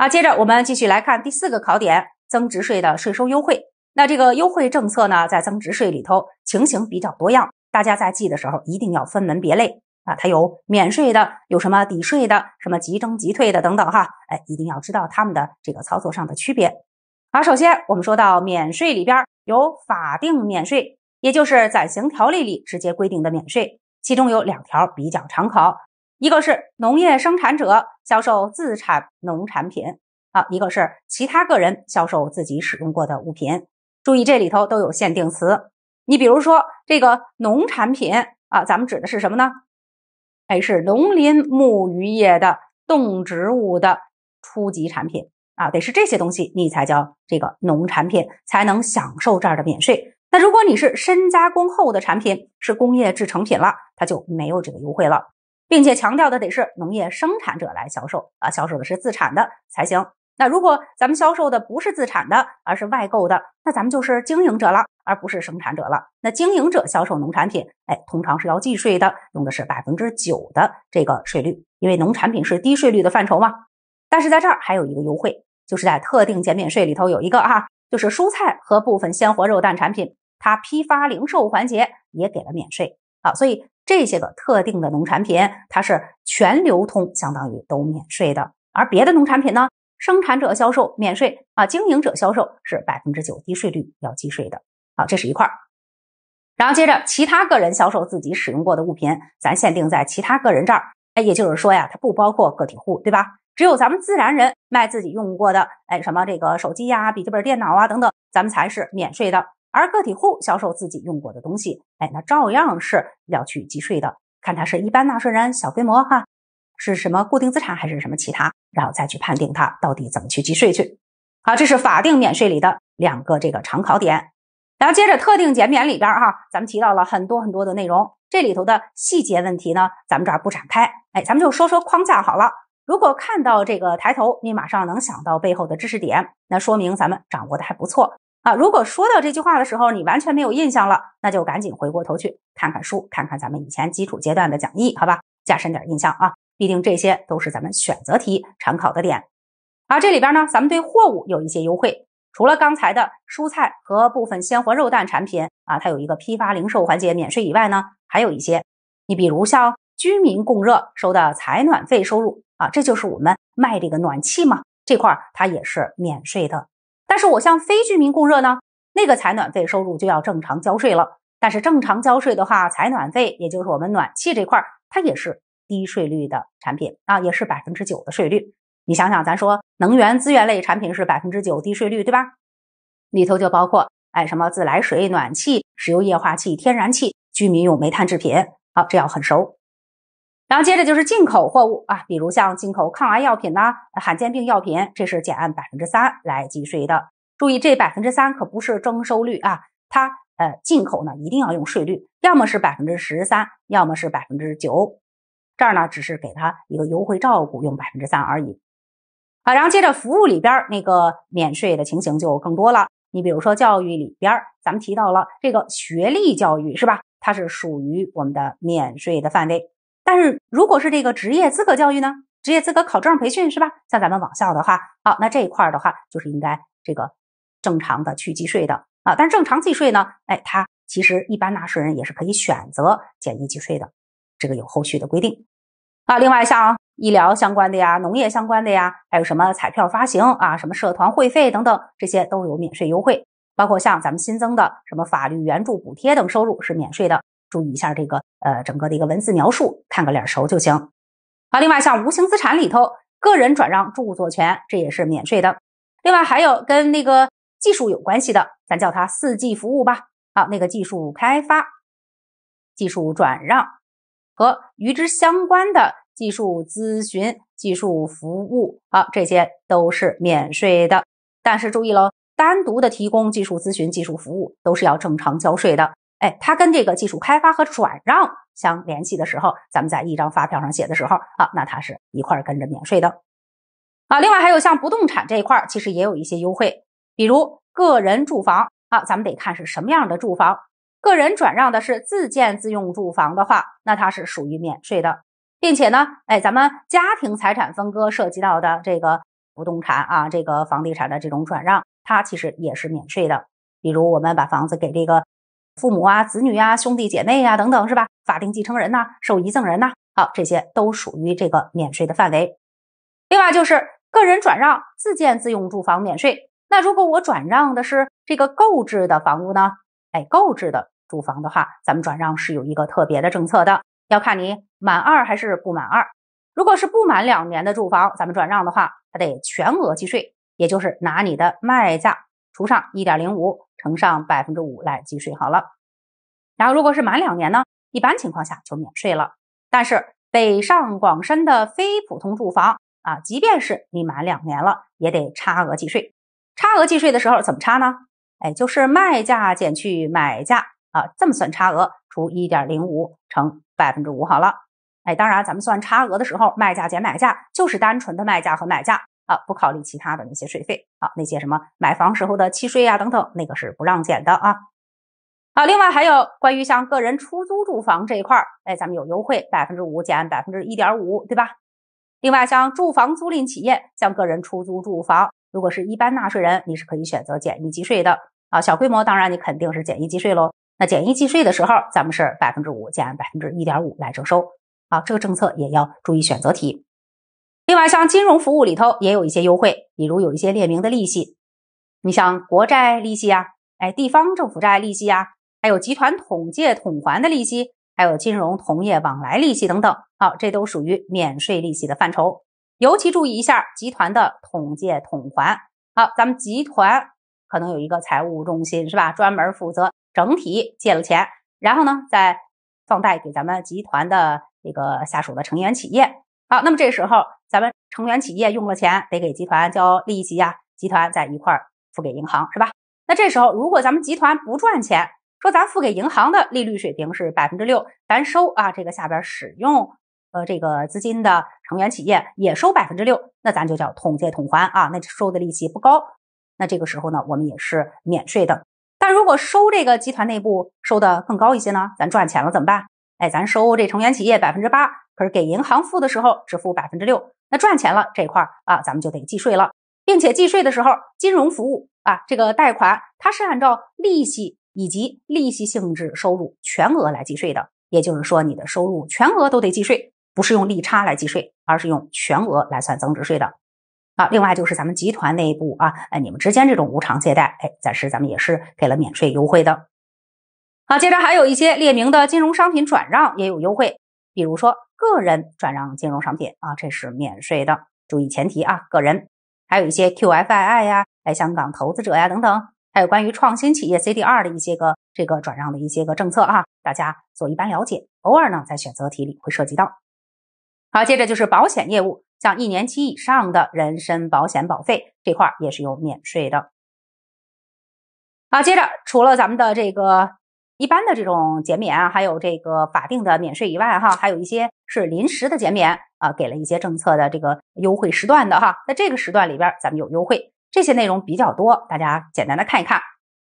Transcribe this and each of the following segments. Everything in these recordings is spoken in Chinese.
啊，接着我们继续来看第四个考点，增值税的税收优惠。那这个优惠政策呢，在增值税里头情形比较多样，大家在记的时候一定要分门别类啊。它有免税的，有什么抵税的，什么即征即退的等等哈。哎，一定要知道他们的这个操作上的区别。好，首先我们说到免税里边有法定免税，也就是暂行条例里直接规定的免税，其中有两条比较常考。一个是农业生产者销售自产农产品啊，一个是其他个人销售自己使用过的物品。注意这里头都有限定词。你比如说这个农产品啊，咱们指的是什么呢？哎，是农林牧渔业的动植物的初级产品啊，得是这些东西，你才叫这个农产品，才能享受这儿的免税。那如果你是深加工后的产品，是工业制成品了，它就没有这个优惠了。并且强调的得是农业生产者来销售啊，销售的是自产的才行。那如果咱们销售的不是自产的，而是外购的，那咱们就是经营者了，而不是生产者了。那经营者销售农产品，哎，通常是要计税的，用的是百分之九的这个税率，因为农产品是低税率的范畴嘛。但是在这儿还有一个优惠，就是在特定减免税里头有一个啊，就是蔬菜和部分鲜活肉蛋产品，它批发零售环节也给了免税啊，所以。这些个特定的农产品，它是全流通，相当于都免税的。而别的农产品呢，生产者销售免税啊，经营者销售是百分之九低税率要计税的。好，这是一块然后接着，其他个人销售自己使用过的物品，咱限定在其他个人这儿。哎，也就是说呀，它不包括个体户，对吧？只有咱们自然人卖自己用过的，哎，什么这个手机呀、笔记本电脑啊等等，咱们才是免税的。而个体户销售自己用过的东西，哎，那照样是要去计税的。看他是一般纳税人、小规模哈，是什么固定资产还是什么其他，然后再去判定他到底怎么去计税去。好，这是法定免税里的两个这个常考点。然后接着特定减免里边哈，咱们提到了很多很多的内容，这里头的细节问题呢，咱们这儿不展开。哎，咱们就说说框架好了。如果看到这个抬头，你马上能想到背后的知识点，那说明咱们掌握的还不错。啊，如果说到这句话的时候，你完全没有印象了，那就赶紧回过头去看看书，看看咱们以前基础阶段的讲义，好吧，加深点印象啊。毕竟这些都是咱们选择题常考的点。啊，这里边呢，咱们对货物有一些优惠，除了刚才的蔬菜和部分鲜活肉蛋产品啊，它有一个批发零售环节免税以外呢，还有一些，你比如像居民供热收的采暖费收入啊，这就是我们卖这个暖气嘛，这块它也是免税的。但是我向非居民供热呢，那个采暖费收入就要正常交税了。但是正常交税的话，采暖费也就是我们暖气这块，它也是低税率的产品啊，也是百分之九的税率。你想想，咱说能源资源类产品是百分之九低税率，对吧？里头就包括哎什么自来水、暖气、石油液化气、天然气、居民用煤炭制品，好，这要很熟。然后接着就是进口货物啊，比如像进口抗癌药品呐，罕见病药品，这是减按百分之三来计税的。注意，这百分之三可不是征收率啊，它呃进口呢一定要用税率，要么是百分之十三，要么是百分之九。这儿呢只是给它一个优惠照顾，用百分之三而已。啊。然后接着服务里边那个免税的情形就更多了。你比如说教育里边，咱们提到了这个学历教育是吧？它是属于我们的免税的范围。但是如果是这个职业资格教育呢？职业资格考证培训是吧？像咱们网校的话，好，那这一块的话就是应该这个正常的去计税的啊。但是正常计税呢，哎，它其实一般纳税人也是可以选择简易计税的，这个有后续的规定啊。另外像医疗相关的呀、农业相关的呀，还有什么彩票发行啊、什么社团会费等等，这些都有免税优惠。包括像咱们新增的什么法律援助补贴等收入是免税的。注意一下这个，呃，整个的一个文字描述，看个脸熟就行。好，另外像无形资产里头，个人转让著作权，这也是免税的。另外还有跟那个技术有关系的，咱叫它四季服务吧。好，那个技术开发、技术转让和与之相关的技术咨询、技术服务，好，这些都是免税的。但是注意喽，单独的提供技术咨询、技术服务都是要正常交税的。哎，它跟这个技术开发和转让相联系的时候，咱们在一张发票上写的时候啊，那它是一块跟着免税的啊。另外还有像不动产这一块，其实也有一些优惠，比如个人住房啊，咱们得看是什么样的住房。个人转让的是自建自用住房的话，那它是属于免税的，并且呢，哎，咱们家庭财产分割涉及到的这个不动产啊，这个房地产的这种转让，它其实也是免税的。比如我们把房子给这个。父母啊、子女啊、兄弟姐妹啊等等是吧？法定继承人呐、受遗赠人呐，好，这些都属于这个免税的范围。另外就是个人转让自建自用住房免税。那如果我转让的是这个购置的房屋呢？哎，购置的住房的话，咱们转让是有一个特别的政策的，要看你满二还是不满二。如果是不满两年的住房，咱们转让的话，它得全额计税，也就是拿你的卖价。除上一点零五乘上百分之五来计税好了，然后如果是满两年呢，一般情况下就免税了。但是北上广深的非普通住房啊，即便是你满两年了，也得差额计税。差额计税的时候怎么差呢？哎，就是卖价减去买价啊，这么算差额除一点零五乘百分之五好了。哎，当然咱们算差额的时候，卖价减买价就是单纯的卖价和买价。啊，不考虑其他的那些税费啊，那些什么买房时候的契税啊等等，那个是不让减的啊。啊，另外还有关于像个人出租住房这一块儿，哎，咱们有优惠，百分之五减百分之一点五，对吧？另外像住房租赁企业向个人出租住房，如果是一般纳税人，你是可以选择简易计税的啊。小规模当然你肯定是简易计税喽。那简易计税的时候，咱们是百分之五减百分之一点五来征收。好，这个政策也要注意选择题。另外，像金融服务里头也有一些优惠，比如有一些列明的利息，你像国债利息呀，哎，地方政府债利息呀，还有集团统借统还的利息，还有金融同业往来利息等等。好，这都属于免税利息的范畴。尤其注意一下集团的统借统还。好，咱们集团可能有一个财务中心，是吧？专门负责整体借了钱，然后呢再放贷给咱们集团的这个下属的成员企业。好，那么这时候咱们成员企业用了钱，得给集团交利息呀，集团再一块儿付给银行，是吧？那这时候如果咱们集团不赚钱，说咱付给银行的利率水平是百分之六，咱收啊，这个下边使用呃这个资金的成员企业也收百分之六，那咱就叫统借统还啊，那收的利息不高，那这个时候呢，我们也是免税的。但如果收这个集团内部收的更高一些呢，咱赚钱了怎么办？哎，咱收这成员企业百分之八。可是给银行付的时候只付百分之六，那赚钱了这块啊，咱们就得计税了，并且计税的时候，金融服务啊，这个贷款它是按照利息以及利息性质收入全额来计税的，也就是说你的收入全额都得计税，不是用利差来计税，而是用全额来算增值税的。啊，另外就是咱们集团内部啊，哎，你们之间这种无偿借贷，哎，暂时咱们也是给了免税优惠的。好，接着还有一些列明的金融商品转让也有优惠，比如说。个人转让金融商品啊，这是免税的。注意前提啊，个人还有一些 QFII 呀、来香港投资者呀等等，还有关于创新企业 CDR 的一些个这个转让的一些个政策啊，大家做一般了解。偶尔呢，在选择题里会涉及到。好，接着就是保险业务，像一年期以上的人身保险保费这块也是有免税的。好，接着除了咱们的这个。一般的这种减免啊，还有这个法定的免税以外，哈，还有一些是临时的减免啊，给了一些政策的这个优惠时段的哈。那这个时段里边，咱们有优惠，这些内容比较多，大家简单的看一看。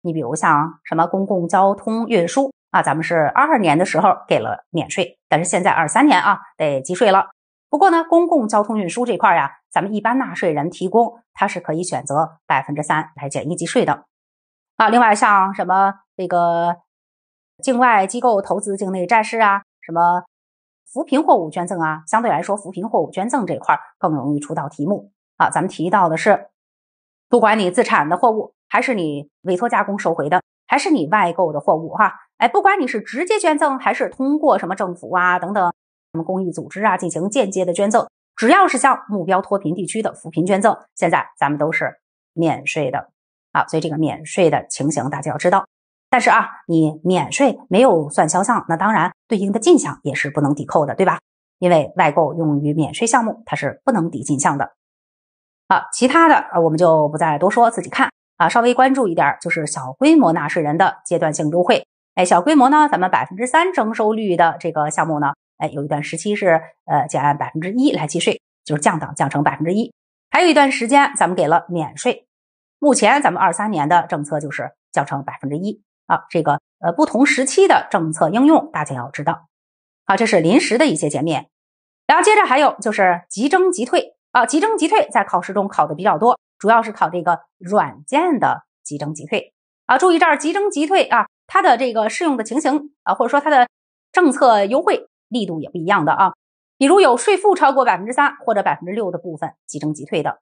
你比如像什么公共交通运输啊，咱们是二二年的时候给了免税，但是现在二三年啊得计税了。不过呢，公共交通运输这块呀，咱们一般纳税人提供，它是可以选择百分之三来减一计税的啊。另外像什么这个。境外机构投资境内债市啊，什么扶贫货物捐赠啊，相对来说，扶贫货物捐赠这块儿更容易出到题目啊。咱们提到的是，不管你自产的货物，还是你委托加工收回的，还是你外购的货物哈，哎，不管你是直接捐赠，还是通过什么政府啊等等什么公益组织啊进行间接的捐赠，只要是向目标脱贫地区的扶贫捐赠，现在咱们都是免税的啊。所以这个免税的情形大家要知道。但是啊，你免税没有算销项，那当然对应的进项也是不能抵扣的，对吧？因为外购用于免税项目，它是不能抵进项的。好，其他的啊我们就不再多说，自己看啊。稍微关注一点就是小规模纳税人的阶段性优惠。哎，小规模呢，咱们百分之三征收率的这个项目呢，哎，有一段时期是呃减按百分之一来计税，就是降档降成百分之一。还有一段时间咱们给了免税。目前咱们二三年的政策就是降成百分之一。啊，这个呃不同时期的政策应用大家要知道。好，这是临时的一些减免。然后接着还有就是即征即退啊，即征即退在考试中考的比较多，主要是考这个软件的即征即退啊。注意这儿即征即退啊，它的这个适用的情形啊，或者说它的政策优惠力度也不一样的啊。比如有税负超过百分之三或者百分之六的部分即征即退的，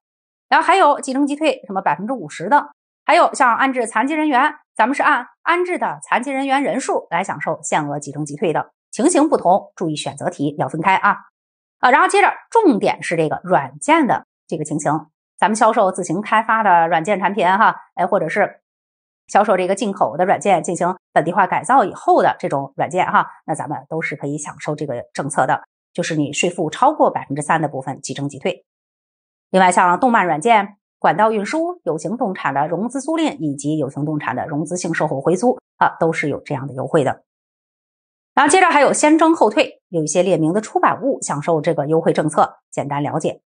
然后还有即征即退什么百分之五十的。还有像安置残疾人员，咱们是按安置的残疾人员人数来享受限额即征即退的情形不同，注意选择题要分开啊啊！然后接着重点是这个软件的这个情形，咱们销售自行开发的软件产品哈，哎，或者是销售这个进口的软件进行本地化改造以后的这种软件哈，那咱们都是可以享受这个政策的，就是你税负超过百分之三的部分即征即退。另外像动漫软件。管道运输、有形动产的融资租赁以及有形动产的融资性售后回租啊，都是有这样的优惠的。然后接着还有先征后退，有一些列名的出版物享受这个优惠政策，简单了解。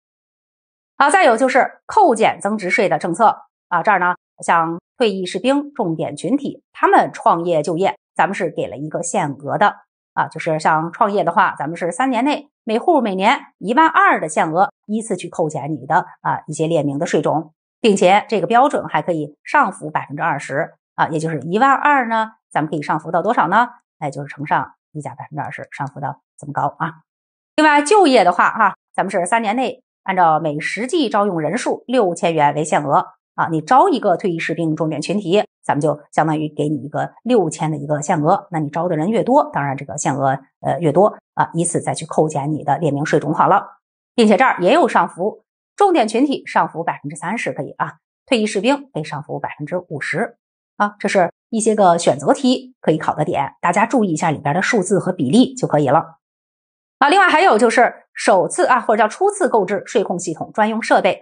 啊，再有就是扣减增值税的政策啊，这儿呢像退役士兵、重点群体他们创业就业，咱们是给了一个限额的。啊，就是像创业的话，咱们是三年内每户每年一万二的限额，依次去扣减你的啊一些列明的税种，并且这个标准还可以上浮百分之二十啊，也就是一万二呢，咱们可以上浮到多少呢？哎，就是乘上一加百分之二十，上浮到这么高啊？另外就业的话，哈，咱们是三年内按照每实际招用人数六千元为限额。啊，你招一个退役士兵重点群体，咱们就相当于给你一个六千的一个限额。那你招的人越多，当然这个限额呃越多啊，以此再去扣减你的列明税种好了。并且这儿也有上浮，重点群体上浮百分之三十可以啊，退役士兵可以上浮百分之五十啊。这是一些个选择题可以考的点，大家注意一下里边的数字和比例就可以了。啊，另外还有就是首次啊或者叫初次购置税控系统专用设备。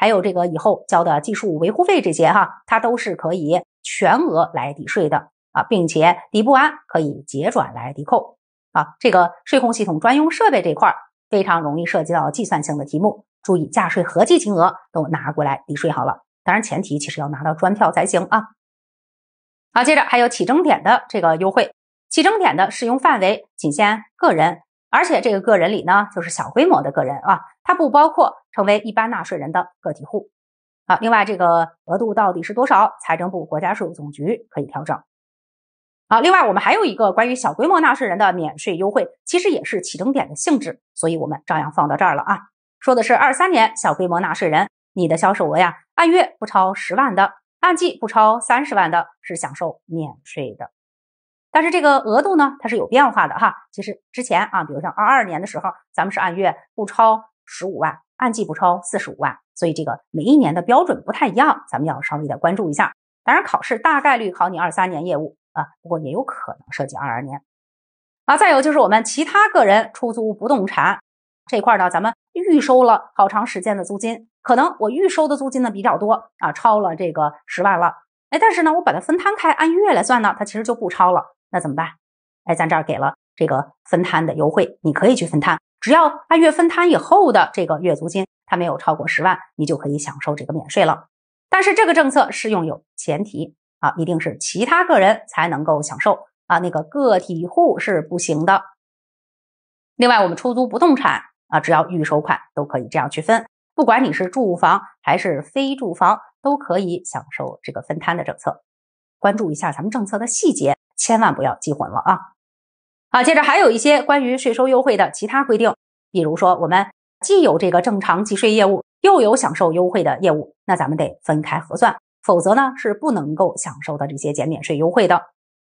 还有这个以后交的技术维护费这些哈，它都是可以全额来抵税的啊，并且抵不完可以结转来抵扣啊。这个税控系统专用设备这块儿非常容易涉及到计算性的题目，注意价税合计金额都拿过来抵税好了。当然前提其实要拿到专票才行啊。好，接着还有起征点的这个优惠，起征点的适用范围仅限个人，而且这个个人里呢就是小规模的个人啊，它不包括。成为一般纳税人的个体户，啊，另外这个额度到底是多少？财政部、国家税务总局可以调整。好，另外我们还有一个关于小规模纳税人的免税优惠，其实也是起征点的性质，所以我们照样放到这儿了啊。说的是二三年小规模纳税人，你的销售额呀，按月不超十万的，按季不超三十万的，是享受免税的。但是这个额度呢，它是有变化的哈。其实之前啊，比如像二二年的时候，咱们是按月不超。十五万，按季不超四十五万，所以这个每一年的标准不太一样，咱们要稍微的关注一下。当然，考试大概率考你二三年业务啊，不过也有可能涉及二二年啊。再有就是我们其他个人出租不动产这块呢，咱们预收了好长时间的租金，可能我预收的租金呢比较多啊，超了这个十万了，哎，但是呢，我把它分摊开，按月来算呢，它其实就不超了，那怎么办？哎，咱这儿给了这个分摊的优惠，你可以去分摊。只要按月分摊以后的这个月租金，它没有超过十万，你就可以享受这个免税了。但是这个政策适用有前提啊，一定是其他个人才能够享受啊，那个个体户是不行的。另外，我们出租不动产啊，只要预收款都可以这样去分，不管你是住房还是非住房，都可以享受这个分摊的政策。关注一下咱们政策的细节，千万不要记混了啊。啊，接着还有一些关于税收优惠的其他规定，比如说我们既有这个正常计税业务，又有享受优惠的业务，那咱们得分开核算，否则呢是不能够享受的这些减免税优惠的。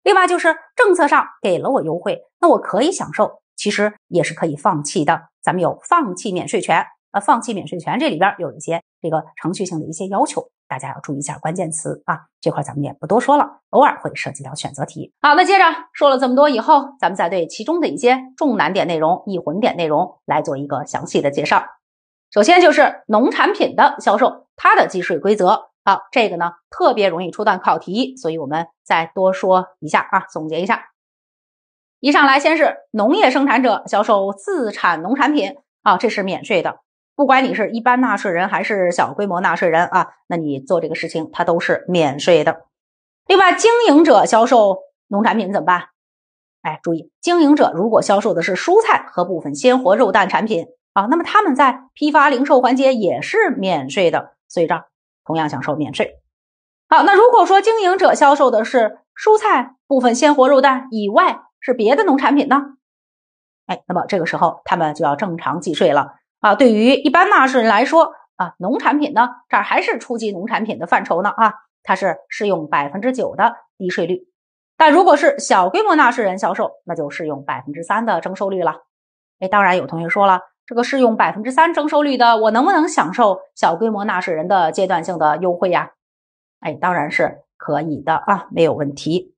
另外就是政策上给了我优惠，那我可以享受，其实也是可以放弃的。咱们有放弃免税权，啊，放弃免税权这里边有一些这个程序性的一些要求。大家要注意一下关键词啊，这块咱们也不多说了，偶尔会涉及到选择题。好那接着说了这么多以后，咱们再对其中的一些重难点内容、易混点内容来做一个详细的介绍。首先就是农产品的销售，它的计税规则。好，这个呢特别容易出段考题，所以我们再多说一下啊，总结一下。一上来先是农业生产者销售自产农产品啊，这是免税的。不管你是一般纳税人还是小规模纳税人啊，那你做这个事情，它都是免税的。另外，经营者销售农产品怎么办？哎，注意，经营者如果销售的是蔬菜和部分鲜活肉蛋产品啊，那么他们在批发零售环节也是免税的，所以这儿同样享受免税。好，那如果说经营者销售的是蔬菜、部分鲜活肉蛋以外是别的农产品呢？哎，那么这个时候他们就要正常计税了。啊，对于一般纳税人来说，啊，农产品呢，这儿还是初级农产品的范畴呢，啊，它是适用百分之九的低税率。但如果是小规模纳税人销售，那就适用百分之三的征收率了。哎，当然有同学说了，这个适用百分之三征收率的，我能不能享受小规模纳税人的阶段性的优惠呀？哎，当然是可以的啊，没有问题。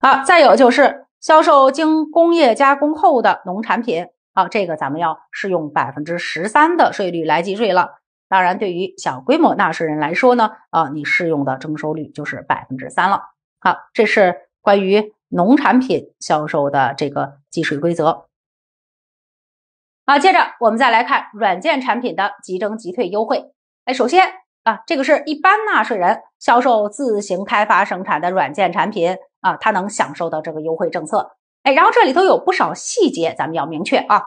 啊，再有就是销售经工业加工后的农产品。好，这个咱们要适用百分之十三的税率来计税了。当然，对于小规模纳税人来说呢，啊，你适用的征收率就是百分之三了。好，这是关于农产品销售的这个计税规则。啊，接着我们再来看软件产品的即征即退优惠。哎，首先啊，这个是一般纳税人销售自行开发生产的软件产品啊，他能享受到这个优惠政策。哎，然后这里头有不少细节，咱们要明确啊。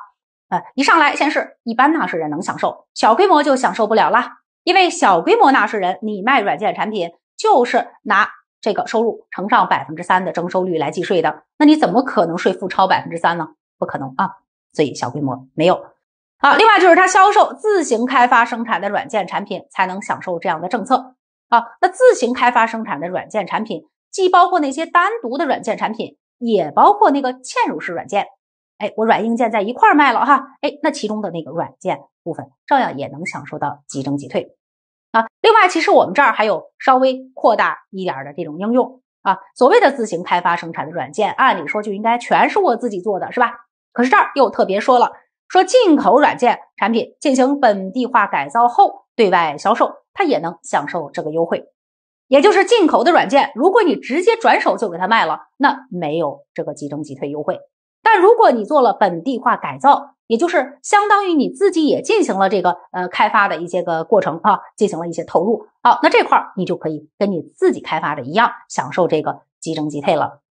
呃，一上来先是一般纳税人能享受，小规模就享受不了了。因为小规模纳税人，你卖软件产品就是拿这个收入乘上百分之三的征收率来计税的，那你怎么可能税负超百分之三呢？不可能啊。所以小规模没有。好，另外就是他销售自行开发生产的软件产品才能享受这样的政策啊。那自行开发生产的软件产品，既包括那些单独的软件产品。也包括那个嵌入式软件，哎，我软硬件在一块儿卖了哈，哎，那其中的那个软件部分照样也能享受到即征即退。啊，另外，其实我们这儿还有稍微扩大一点的这种应用啊，所谓的自行开发生产的软件，按理说就应该全是我自己做的是吧？可是这儿又特别说了，说进口软件产品进行本地化改造后对外销售，它也能享受这个优惠。也就是进口的软件，如果你直接转手就给它卖了，那没有这个即征即退优惠。但如果你做了本地化改造，也就是相当于你自己也进行了这个呃开发的一些个过程啊，进行了一些投入，好，那这块儿你就可以跟你自己开发的一样，享受这个即征即退了。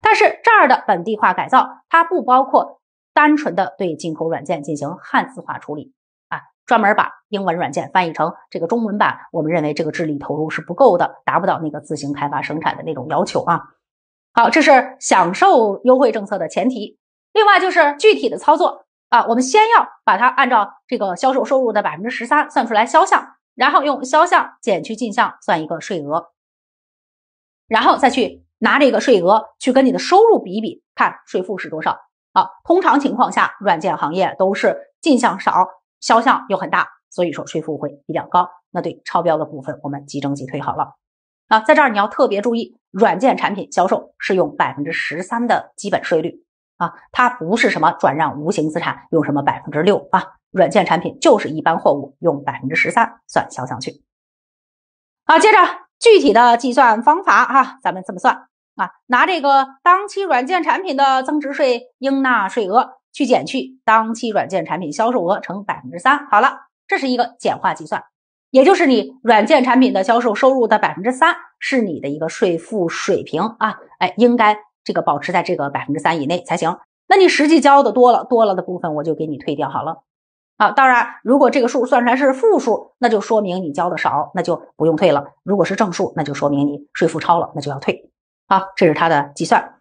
但是这儿的本地化改造，它不包括单纯的对进口软件进行汉字化处理。专门把英文软件翻译成这个中文版，我们认为这个智力投入是不够的，达不到那个自行开发生产的那种要求啊。好，这是享受优惠政策的前提。另外就是具体的操作啊，我们先要把它按照这个销售收入的百分之十三算出来销项，然后用销项减去进项算一个税额，然后再去拿这个税额去跟你的收入比比，看税负是多少。好，通常情况下，软件行业都是进项少。销项又很大，所以说税负会比较高。那对超标的部分，我们即征即退好了。啊，在这儿你要特别注意，软件产品销售是用百分之十三的基本税率啊，它不是什么转让无形资产用什么百分之六啊，软件产品就是一般货物用百分之十三算销项去。好，接着具体的计算方法啊，咱们这么算啊，拿这个当期软件产品的增值税应纳税额。去减去当期软件产品销售额乘百分之三，好了，这是一个简化计算，也就是你软件产品的销售收入的百分之三是你的一个税负水平啊，哎，应该这个保持在这个百分之三以内才行。那你实际交的多了，多了的部分我就给你退掉好了。啊，当然，如果这个数算出来是负数，那就说明你交的少，那就不用退了；如果是正数，那就说明你税负超了，那就要退。好，这是它的计算。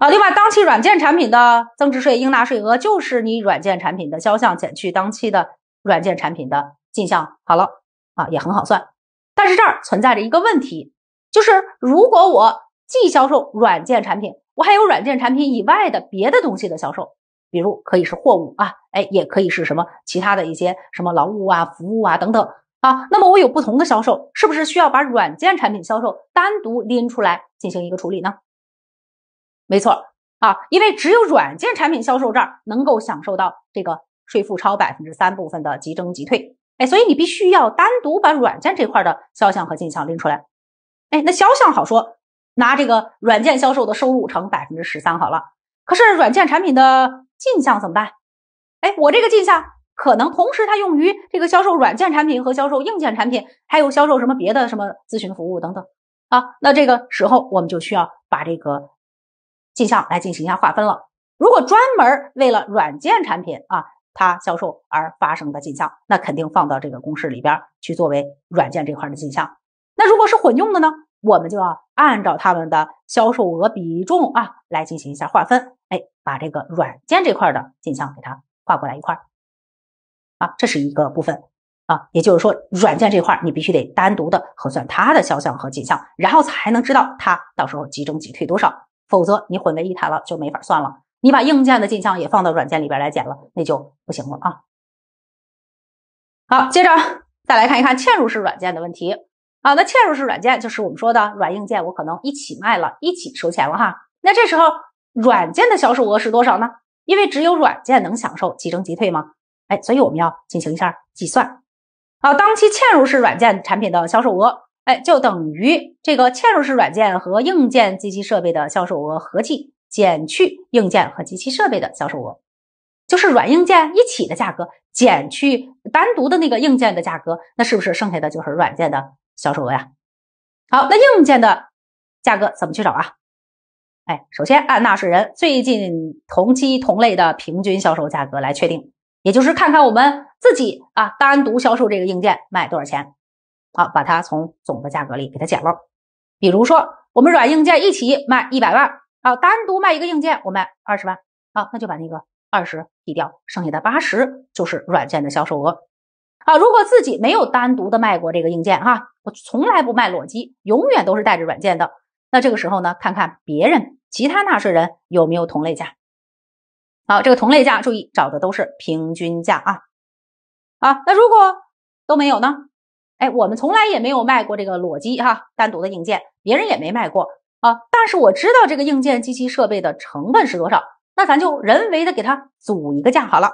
啊，另外，当期软件产品的增值税应纳税额就是你软件产品的销项减去当期的软件产品的进项。好了，啊，也很好算。但是这儿存在着一个问题，就是如果我既销售软件产品，我还有软件产品以外的别的东西的销售，比如可以是货物啊，哎，也可以是什么其他的一些什么劳务啊、服务啊等等。啊，那么我有不同的销售，是不是需要把软件产品销售单独拎出来进行一个处理呢？没错啊，因为只有软件产品销售这儿能够享受到这个税负超百分之三部分的即征即退，哎，所以你必须要单独把软件这块的销项和进项拎出来，哎，那销项好说，拿这个软件销售的收入乘百分之十三好了。可是软件产品的进项怎么办？哎，我这个进项可能同时它用于这个销售软件产品和销售硬件产品，还有销售什么别的什么咨询服务等等啊。那这个时候我们就需要把这个。进项来进行一下划分了。如果专门为了软件产品啊，它销售而发生的进项，那肯定放到这个公式里边去作为软件这块的进项。那如果是混用的呢，我们就要按照他们的销售额比重啊来进行一下划分。哎，把这个软件这块的进项给它划过来一块啊，这是一个部分啊。也就是说，软件这块你必须得单独的核算它的销项和进项，然后才能知道它到时候几增几退多少。否则你混为一谈了就没法算了。你把硬件的进项也放到软件里边来减了，那就不行了啊。好，接着再来看一看嵌入式软件的问题啊。那嵌入式软件就是我们说的软硬件，我可能一起卖了，一起收钱了哈。那这时候软件的销售额是多少呢？因为只有软件能享受即征即退吗？哎，所以我们要进行一下计算啊。当期嵌入式软件产品的销售额。哎，就等于这个嵌入式软件和硬件及其设备的销售额合计减去硬件和机器设备的销售额，就是软硬件一起的价格减去单独的那个硬件的价格，那是不是剩下的就是软件的销售额呀？好，那硬件的价格怎么去找啊？哎，首先按纳税人最近同期同类的平均销售价格来确定，也就是看看我们自己啊单独销售这个硬件卖多少钱。好，把它从总的价格里给它减了。比如说，我们软硬件一起卖一百万，啊，单独卖一个硬件我卖二十万，啊，那就把那个二十抵掉，剩下的八十就是软件的销售额。啊，如果自己没有单独的卖过这个硬件，哈，我从来不卖裸机，永远都是带着软件的。那这个时候呢，看看别人其他纳税人有没有同类价。好，这个同类价注意找的都是平均价啊，啊，那如果都没有呢？哎，我们从来也没有卖过这个裸机哈，单独的硬件，别人也没卖过啊。但是我知道这个硬件机器设备的成本是多少，那咱就人为的给它组一个价好了。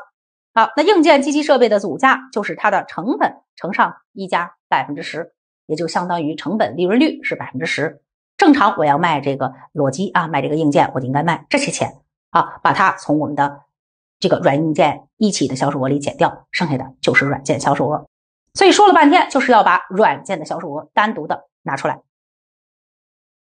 好，那硬件机器设备的组价就是它的成本乘上一加百分之十，也就相当于成本利润率是百分之十。正常我要卖这个裸机啊，卖这个硬件，我就应该卖这些钱啊，把它从我们的这个软硬件一起的销售额里减掉，剩下的就是软件销售额。所以说了半天，就是要把软件的销售额单独的拿出来。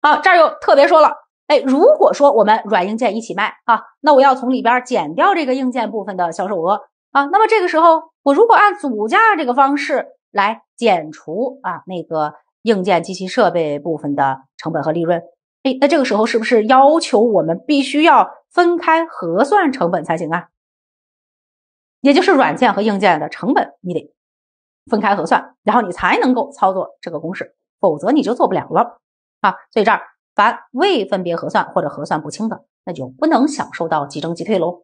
好，这儿又特别说了，哎，如果说我们软硬件一起卖啊，那我要从里边减掉这个硬件部分的销售额啊，那么这个时候，我如果按组价这个方式来减除啊，那个硬件及其设备部分的成本和利润，哎，那这个时候是不是要求我们必须要分开核算成本才行啊？也就是软件和硬件的成本，你得。分开核算，然后你才能够操作这个公式，否则你就做不了了啊！所以这儿凡未分别核算或者核算不清的，那就不能享受到即征即退喽。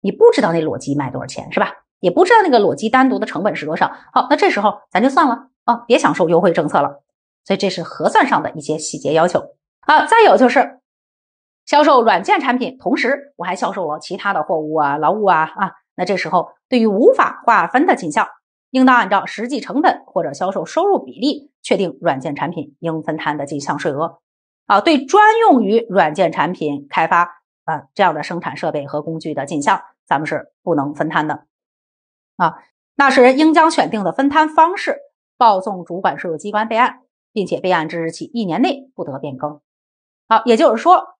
你不知道那裸机卖多少钱是吧？也不知道那个裸机单独的成本是多少。好，那这时候咱就算了啊，别享受优惠政策了。所以这是核算上的一些细节要求啊。再有就是销售软件产品，同时我还销售了其他的货物啊、劳务啊啊。那这时候对于无法划分的景象。应当按照实际成本或者销售收入比例确定软件产品应分摊的进项税额。啊，对专用于软件产品开发啊这样的生产设备和工具的进项，咱们是不能分摊的。啊，纳税人应将选定的分摊方式报送主管税务机关备案，并且备案之日起一年内不得变更。好，也就是说，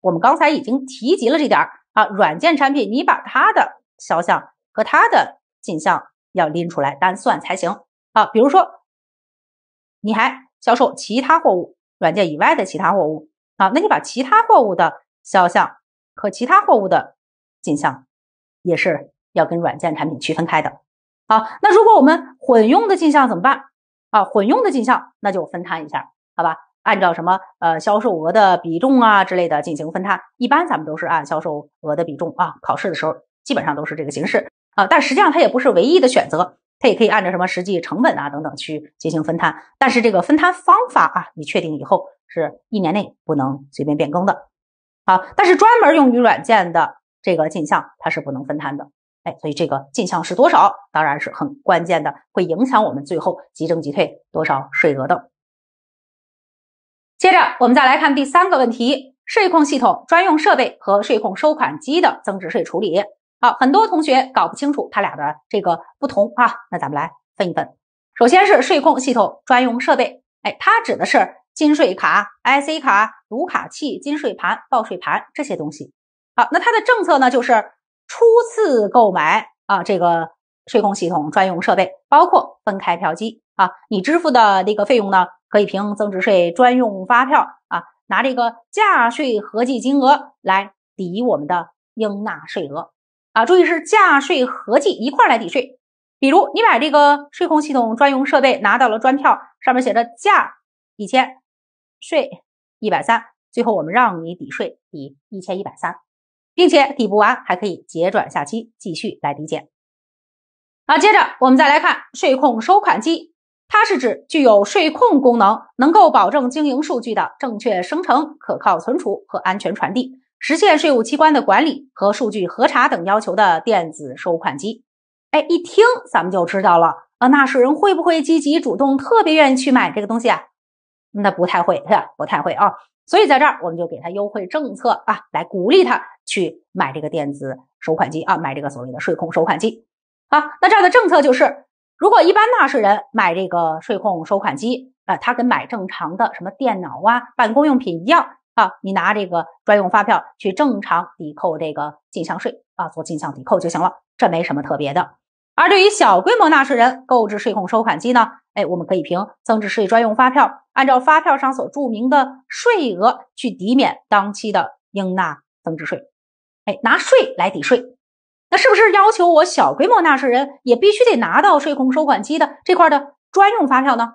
我们刚才已经提及了这点啊，软件产品你把它的销项和它的进项。要拎出来单算才行啊！比如说，你还销售其他货物，软件以外的其他货物啊，那你把其他货物的销项和其他货物的进项也是要跟软件产品区分开的好，那如果我们混用的进项怎么办啊？混用的进项那就分摊一下，好吧？按照什么呃销售额的比重啊之类的进行分摊，一般咱们都是按销售额的比重啊，考试的时候基本上都是这个形式。啊，但实际上它也不是唯一的选择，它也可以按照什么实际成本啊等等去进行分摊，但是这个分摊方法啊，你确定以后是一年内不能随便变更的。好，但是专门用于软件的这个进项它是不能分摊的，哎，所以这个进项是多少当然是很关键的，会影响我们最后即征即退多少税额的。接着我们再来看第三个问题：税控系统专用设备和税控收款机的增值税处理。好，很多同学搞不清楚它俩的这个不同啊。那咱们来分一分。首先是税控系统专用设备，哎，它指的是金税卡、IC 卡、读卡器、金税盘、报税盘这些东西。好，那它的政策呢，就是初次购买啊，这个税控系统专用设备，包括分开票机啊，你支付的那个费用呢，可以凭增值税专用发票啊，拿这个价税合计金额来抵我们的应纳税额。啊，注意是价税合计一块来抵税。比如你买这个税控系统专用设备拿到了专票，上面写着价一千，税一百三，最后我们让你抵税抵一千一百三，并且抵不完还可以结转下期继续来抵减。啊，接着我们再来看税控收款机，它是指具有税控功能，能够保证经营数据的正确生成、可靠存储和安全传递。实现税务机关的管理和数据核查等要求的电子收款机，哎，一听咱们就知道了。啊，纳税人会不会积极主动、特别愿意去买这个东西啊？那不太会是吧？不太会啊。所以在这儿我们就给他优惠政策啊，来鼓励他去买这个电子收款机啊，买这个所谓的税控收款机啊。那这儿的政策就是，如果一般纳税人买这个税控收款机啊，他跟买正常的什么电脑啊、办公用品一样。啊，你拿这个专用发票去正常抵扣这个进项税啊，做进项抵扣就行了，这没什么特别的。而对于小规模纳税人购置税控收款机呢，哎，我们可以凭增值税专用发票，按照发票上所注明的税额去抵免当期的应纳增值税。哎，拿税来抵税，那是不是要求我小规模纳税人也必须得拿到税控收款机的这块的专用发票呢？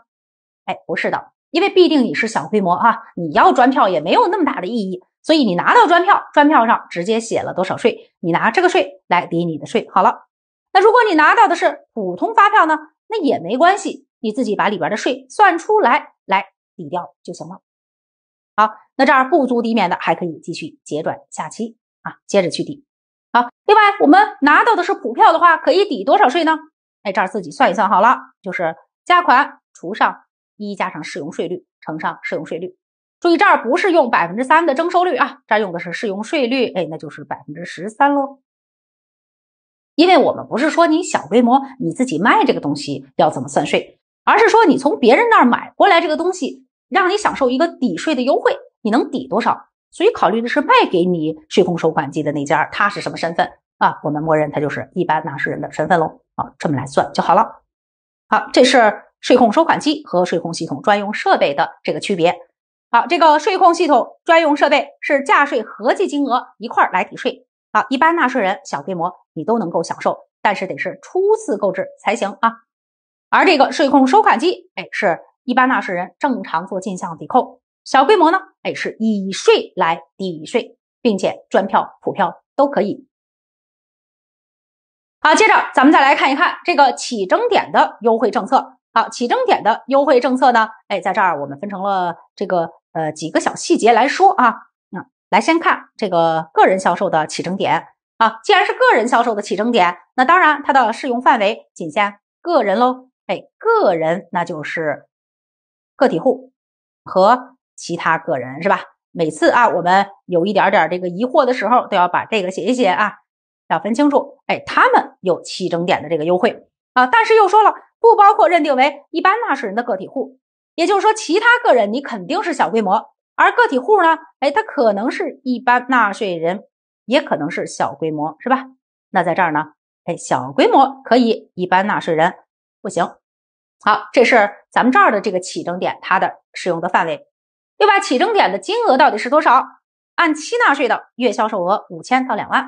哎，不是的。因为必定你是小规模啊，你要专票也没有那么大的意义，所以你拿到专票，专票上直接写了多少税，你拿这个税来抵你的税好了。那如果你拿到的是普通发票呢，那也没关系，你自己把里边的税算出来来抵掉就行了。好，那这儿不足抵免的还可以继续结转下期啊，接着去抵。好，另外我们拿到的是普票的话，可以抵多少税呢？哎，这儿自己算一算好了，就是价款除上。一加上适用税率乘上适用税率，注意这儿不是用百分之三的征收率啊，这儿用的是适用税率，哎，那就是百分之十三喽。因为我们不是说你小规模你自己卖这个东西要怎么算税，而是说你从别人那儿买过来这个东西，让你享受一个抵税的优惠，你能抵多少？所以考虑的是卖给你税控收款机的那家，他是什么身份啊？我们默认他就是一般纳税人的身份喽。好，这么来算就好了。好，这是。税控收款机和税控系统专用设备的这个区别，好，这个税控系统专用设备是价税合计金额一块儿来抵税，啊，一般纳税人小规模你都能够享受，但是得是初次购置才行啊。而这个税控收款机，哎，是一般纳税人正常做进项抵扣，小规模呢，哎，是以税来抵税，并且专票普票都可以。好，接着咱们再来看一看这个起征点的优惠政策。好，起征点的优惠政策呢？哎，在这儿我们分成了这个呃几个小细节来说啊。那来先看这个个人销售的起征点啊。既然是个人销售的起征点，那当然它的适用范围仅限个人喽。哎，个人那就是个体户和其他个人是吧？每次啊，我们有一点点这个疑惑的时候，都要把这个写一写啊，要分清楚。哎，他们有起征点的这个优惠。啊，但是又说了，不包括认定为一般纳税人的个体户，也就是说，其他个人你肯定是小规模，而个体户呢，哎，他可能是一般纳税人，也可能是小规模，是吧？那在这儿呢，哎，小规模可以，一般纳税人不行。好，这是咱们这儿的这个起征点它的使用的范围，对吧？起征点的金额到底是多少？按期纳税的月销售额五千到两万，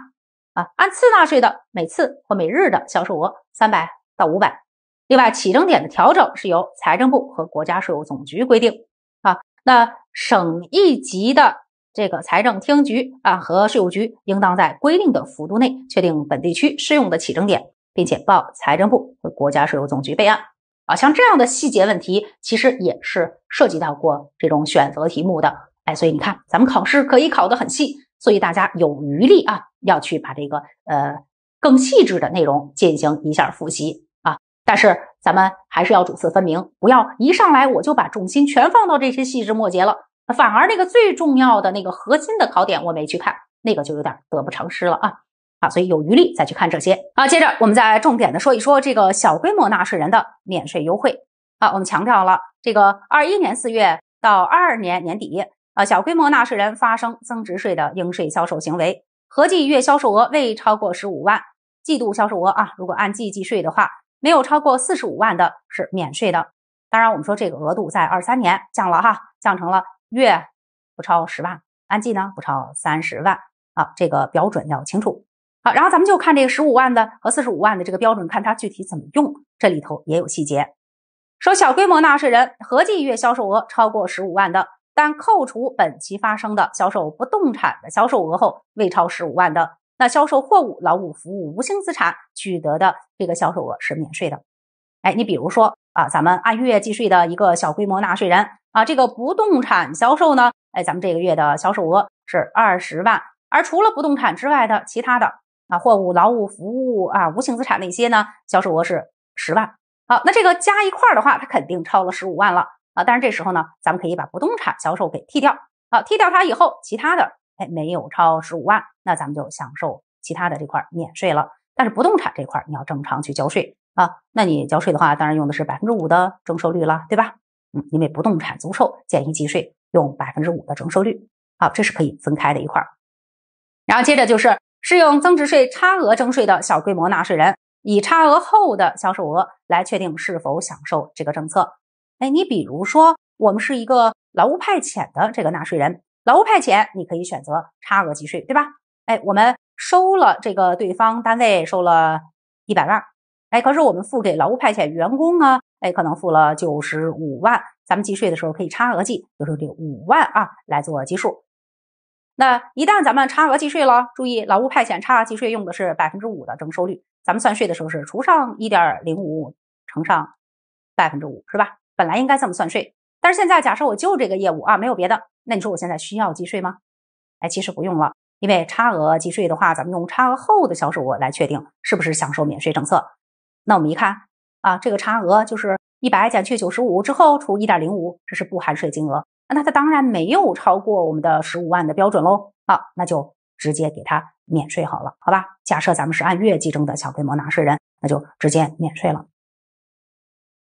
啊，按次纳税的每次或每日的销售额三百。五百，另外起征点的调整是由财政部和国家税务总局规定啊。那省一级的这个财政厅局啊和税务局应当在规定的幅度内确定本地区适用的起征点，并且报财政部和国家税务总局备案啊。像这样的细节问题，其实也是涉及到过这种选择题目的。哎，所以你看，咱们考试可以考的很细，所以大家有余力啊，要去把这个呃更细致的内容进行一下复习。但是咱们还是要主次分明，不要一上来我就把重心全放到这些细枝末节了，反而那个最重要的那个核心的考点我没去看，那个就有点得不偿失了啊！啊，所以有余力再去看这些。啊，接着我们再重点的说一说这个小规模纳税人的免税优惠。啊，我们强调了，这个二一年四月到二二年年底，啊，小规模纳税人发生增值税的应税销售行为，合计月销售额未超过十五万，季度销售额啊，如果按季计税的话。没有超过四十五万的，是免税的。当然，我们说这个额度在二三年降了哈，降成了月不超十万，按季呢不超三十万啊。这个标准要清楚好，然后咱们就看这个十五万的和四十五万的这个标准，看它具体怎么用，这里头也有细节。说小规模纳税人合计月销售额超过十五万的，但扣除本期发生的销售不动产的销售额后未超十五万的。那销售货物、劳务、服务、无形资产取得的这个销售额是免税的。哎，你比如说啊，咱们按月计税的一个小规模纳税人啊，这个不动产销售呢，哎，咱们这个月的销售额是二十万，而除了不动产之外的其他的啊，货物、劳务、服务啊、无形资产那些呢，销售额是十万。好，那这个加一块儿的话，它肯定超了十五万了啊。但是这时候呢，咱们可以把不动产销售给剔掉。好，剔掉它以后，其他的。没有超十五万，那咱们就享受其他的这块免税了。但是不动产这块你要正常去交税啊。那你交税的话，当然用的是百分之五的征收率了，对吧？嗯，因为不动产租售简易计税用百分之五的征收率。好，这是可以分开的一块。然后接着就是适用增值税差额征税的小规模纳税人，以差额后的销售额来确定是否享受这个政策。哎，你比如说我们是一个劳务派遣的这个纳税人。劳务派遣，你可以选择差额计税，对吧？哎，我们收了这个对方单位收了一百万，哎，可是我们付给劳务派遣员工呢，哎，可能付了九十五万。咱们计税的时候可以差额计，就是这五万啊来做基数。那一旦咱们差额计税了，注意，劳务派遣差额计税用的是百分之五的征收率。咱们算税的时候是除上一点零五乘上百分之五，是吧？本来应该这么算税，但是现在假设我就这个业务啊，没有别的。那你说我现在需要计税吗？哎，其实不用了，因为差额计税的话，咱们用差额后的销售额来确定是不是享受免税政策。那我们一看啊，这个差额就是一百减去九十五之后除一点零五，这是不含税金额。那它当然没有超过我们的十五万的标准喽。好，那就直接给它免税好了，好吧？假设咱们是按月计征的小规模纳税人，那就直接免税了。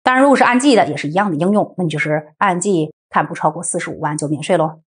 当然，如果是按季的也是一样的应用，那你就是按季。看不超过四十五万就免税喽。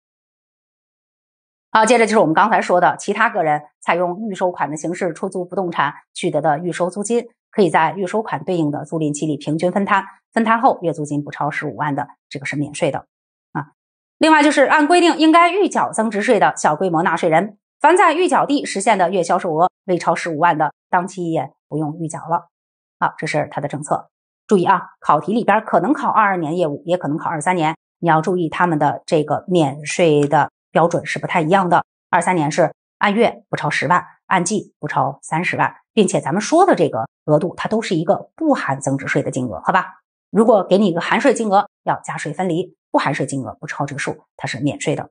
好，接着就是我们刚才说的，其他个人采用预收款的形式出租不动产取得的预收租金，可以在预收款对应的租赁期里平均分摊，分摊后月租金不超十五万的，这个是免税的啊。另外就是按规定应该预缴增值税的小规模纳税人，凡在预缴地实现的月销售额未超十五万的，当期也不用预缴了。好，这是它的政策。注意啊，考题里边可能考二二年业务，也可能考二三年。你要注意，他们的这个免税的标准是不太一样的。二三年是按月不超十万，按季不超三十万，并且咱们说的这个额度，它都是一个不含增值税的金额，好吧？如果给你一个含税金额，要加税分离，不含税金额不超这个数，它是免税的。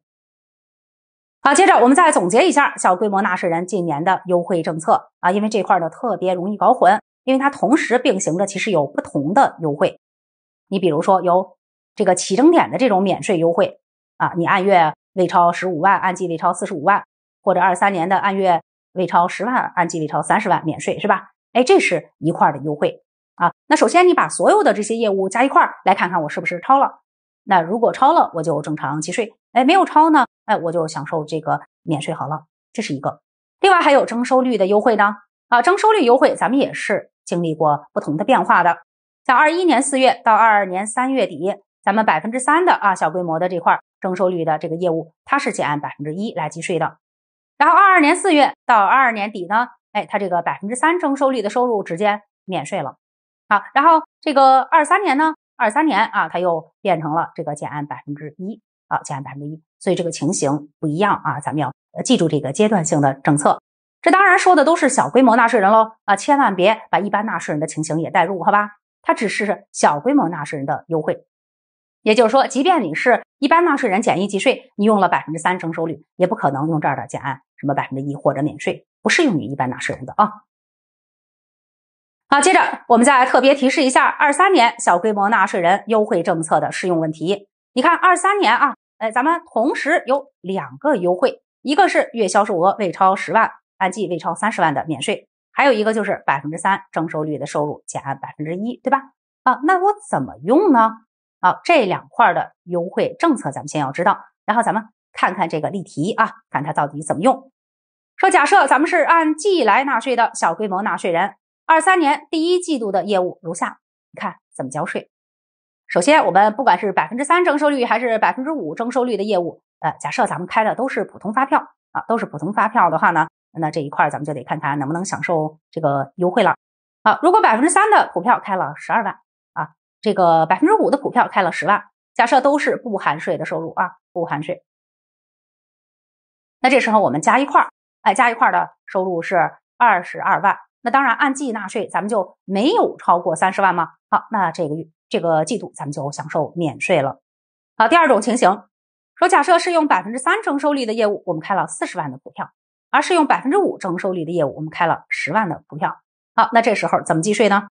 好，接着我们再总结一下小规模纳税人近年的优惠政策啊，因为这块呢特别容易搞混，因为它同时并行着其实有不同的优惠，你比如说有。这个起征点的这种免税优惠啊，你按月未超十五万，按季未超四十五万，或者二三年的按月未超十万，按季未超三十万免税是吧？哎，这是一块的优惠啊。那首先你把所有的这些业务加一块儿来看看我是不是超了。那如果超了，我就正常计税。哎，没有超呢，哎，我就享受这个免税好了。这是一个。另外还有征收率的优惠呢啊，征收率优惠咱们也是经历过不同的变化的，在二一年四月到二二年三月底。咱们百分之三的啊小规模的这块征收率的这个业务，它是减按百分之一来计税的。然后二二年四月到二二年底呢，哎，它这个百分之三征收率的收入直接免税了。好，然后这个二三年呢，二三年啊，它又变成了这个减按百分之一啊，减按百分之一。所以这个情形不一样啊，咱们要记住这个阶段性的政策。这当然说的都是小规模纳税人喽啊，千万别把一般纳税人的情形也带入，好吧？它只是小规模纳税人的优惠。也就是说，即便你是一般纳税人，简易计税，你用了百分之三征收率，也不可能用这儿的减按什么百分之一或者免税，不适用于一般纳税人的啊。好，接着我们再来特别提示一下二三年小规模纳税人优惠政策的适用问题。你看二三年啊，哎，咱们同时有两个优惠，一个是月销售额未超十万，按季未超三十万的免税，还有一个就是百分之三征收率的收入减按百分之一，对吧？啊，那我怎么用呢？好，这两块的优惠政策咱们先要知道，然后咱们看看这个例题啊，看它到底怎么用。说假设咱们是按季来纳税的小规模纳税人，二三年第一季度的业务如下，你看怎么交税？首先，我们不管是百分之三征收率还是百分之五征收率的业务，呃，假设咱们开的都是普通发票啊，都是普通发票的话呢，那这一块咱们就得看它能不能享受这个优惠了。好，如果百分之三的普票开了十二万。这个百分之五的股票开了十万，假设都是不含税的收入啊，不含税。那这时候我们加一块儿，哎，加一块儿的收入是二十二万。那当然按季纳税，咱们就没有超过三十万吗？好，那这个月这个季度咱们就享受免税了。好，第二种情形，说假设是用百分之三征收率的业务，我们开了四十万的股票，而是用百分之五征收率的业务，我们开了十万的股票。好，那这时候怎么计税呢？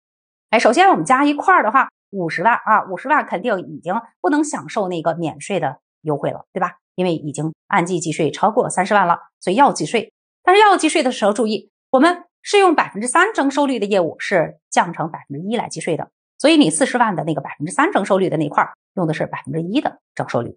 哎，首先我们加一块儿的话。五十万啊，五十万肯定已经不能享受那个免税的优惠了，对吧？因为已经按季计税超过三十万了，所以要计税。但是要计税的时候注意，我们适用百分之三征收率的业务是降成百分之一来计税的，所以你四十万的那个百分之三征收率的那块儿用的是百分之一的征收率，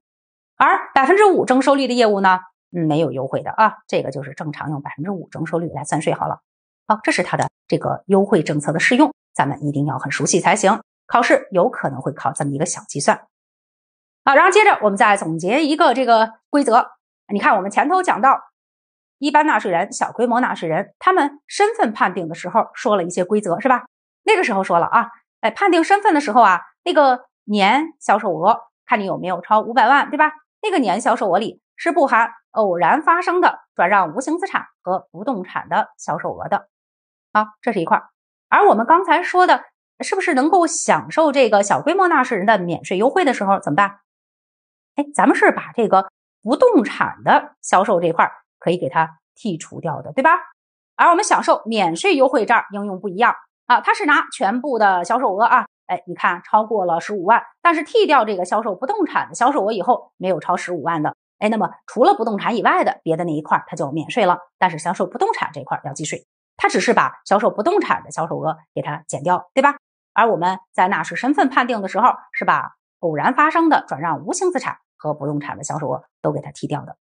而百分之五征收率的业务呢，没有优惠的啊，这个就是正常用百分之五征收率来算税。好了，好，这是它的这个优惠政策的适用，咱们一定要很熟悉才行。考试有可能会考这么一个小计算，啊，然后接着我们再总结一个这个规则。你看，我们前头讲到一般纳税人、小规模纳税人，他们身份判定的时候说了一些规则，是吧？那个时候说了啊，哎，判定身份的时候啊，那个年销售额看你有没有超五百万，对吧？那个年销售额里是不含偶然发生的转让无形资产和不动产的销售额的，啊，这是一块。而我们刚才说的。是不是能够享受这个小规模纳税人的免税优惠的时候怎么办？哎，咱们是把这个不动产的销售这块可以给它剔除掉的，对吧？而我们享受免税优惠这儿应用不一样啊，它是拿全部的销售额啊，哎，你看超过了十五万，但是剔掉这个销售不动产的销售额以后，没有超十五万的，哎，那么除了不动产以外的别的那一块它就免税了，但是销售不动产这块要计税，它只是把销售不动产的销售额给它减掉，对吧？而我们在纳税身份判定的时候，是把偶然发生的转让无形资产和不动产的销售额都给它剔掉的。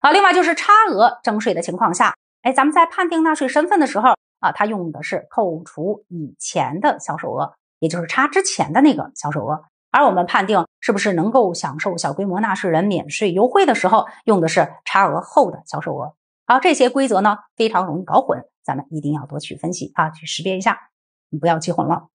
好，另外就是差额征税的情况下，哎，咱们在判定纳税身份的时候啊，它用的是扣除以前的销售额，也就是差之前的那个销售额。而我们判定是不是能够享受小规模纳税人免税优惠的时候，用的是差额后的销售额。好，这些规则呢非常容易搞混，咱们一定要多去分析啊，去识别一下，你不要记混了。